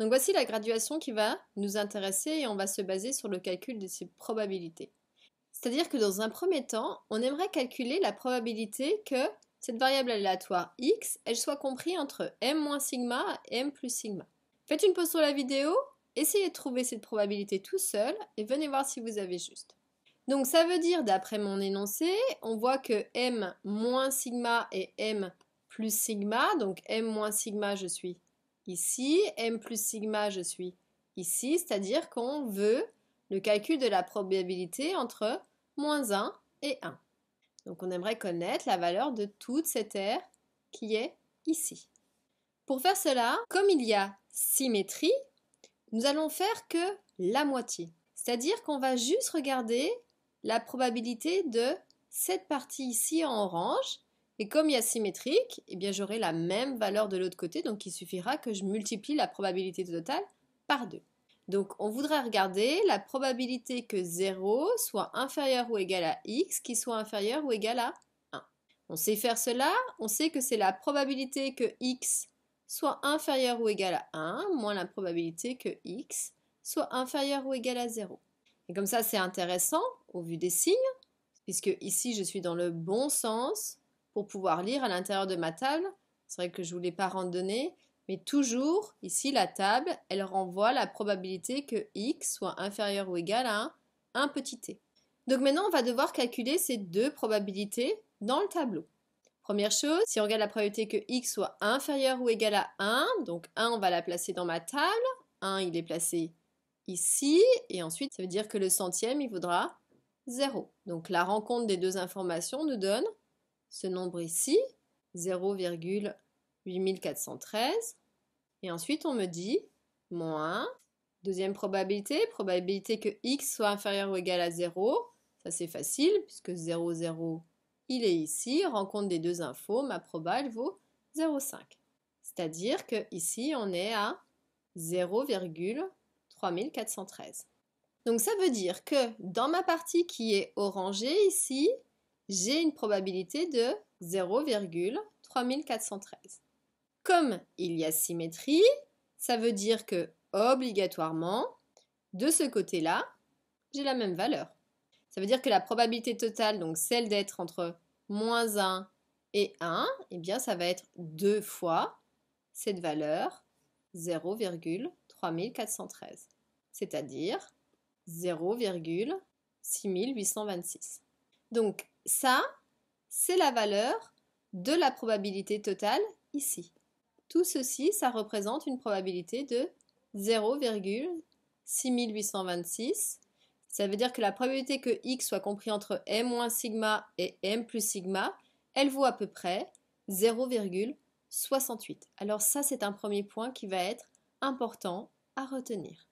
Donc voici la graduation qui va nous intéresser et on va se baser sur le calcul de ces probabilités. C'est-à-dire que dans un premier temps, on aimerait calculer la probabilité que cette variable aléatoire x, elle soit comprise entre m moins sigma et m plus sigma. Faites une pause sur la vidéo, essayez de trouver cette probabilité tout seul et venez voir si vous avez juste. Donc ça veut dire, d'après mon énoncé, on voit que m moins sigma et m plus sigma, donc m moins sigma je suis ici, m plus sigma, je suis ici, c'est-à-dire qu'on veut le calcul de la probabilité entre moins 1 et 1. Donc on aimerait connaître la valeur de toute cette aire qui est ici. Pour faire cela, comme il y a symétrie, nous allons faire que la moitié. C'est-à-dire qu'on va juste regarder la probabilité de cette partie ici en orange et comme il y a symétrique, eh bien j'aurai la même valeur de l'autre côté, donc il suffira que je multiplie la probabilité totale par 2. Donc on voudrait regarder la probabilité que 0 soit inférieur ou égal à x, qui soit inférieur ou égal à 1. On sait faire cela, on sait que c'est la probabilité que x soit inférieur ou égal à 1, moins la probabilité que x soit inférieur ou égal à 0. Et comme ça, c'est intéressant au vu des signes, puisque ici, je suis dans le bon sens, pour pouvoir lire à l'intérieur de ma table. C'est vrai que je ne voulais pas randonner, mais toujours, ici, la table, elle renvoie la probabilité que x soit inférieur ou égal à un 1 petit t. Donc maintenant, on va devoir calculer ces deux probabilités dans le tableau. Première chose, si on regarde la probabilité que x soit inférieur ou égal à 1, donc 1, on va la placer dans ma table, 1, il est placé ici, et ensuite, ça veut dire que le centième, il vaudra 0. Donc la rencontre des deux informations nous donne ce nombre ici, 0,8413. Et ensuite, on me dit moins, deuxième probabilité, probabilité que x soit inférieur ou égal à 0. Ça, c'est facile, puisque 0, il est ici. Rencontre des deux infos, ma proba, elle vaut 0,5. C'est-à-dire que ici, on est à 0,3413. Donc ça veut dire que dans ma partie qui est orangée ici, j'ai une probabilité de 0,3413. Comme il y a symétrie, ça veut dire que obligatoirement, de ce côté-là, j'ai la même valeur. Ça veut dire que la probabilité totale, donc celle d'être entre moins 1 et 1, eh bien ça va être deux fois cette valeur 0,3413, c'est-à-dire 0,6826. Donc ça, c'est la valeur de la probabilité totale ici. Tout ceci, ça représente une probabilité de 0,6826. Ça veut dire que la probabilité que x soit compris entre m- sigma et m plus sigma, elle vaut à peu près 0,68. Alors ça, c'est un premier point qui va être important à retenir.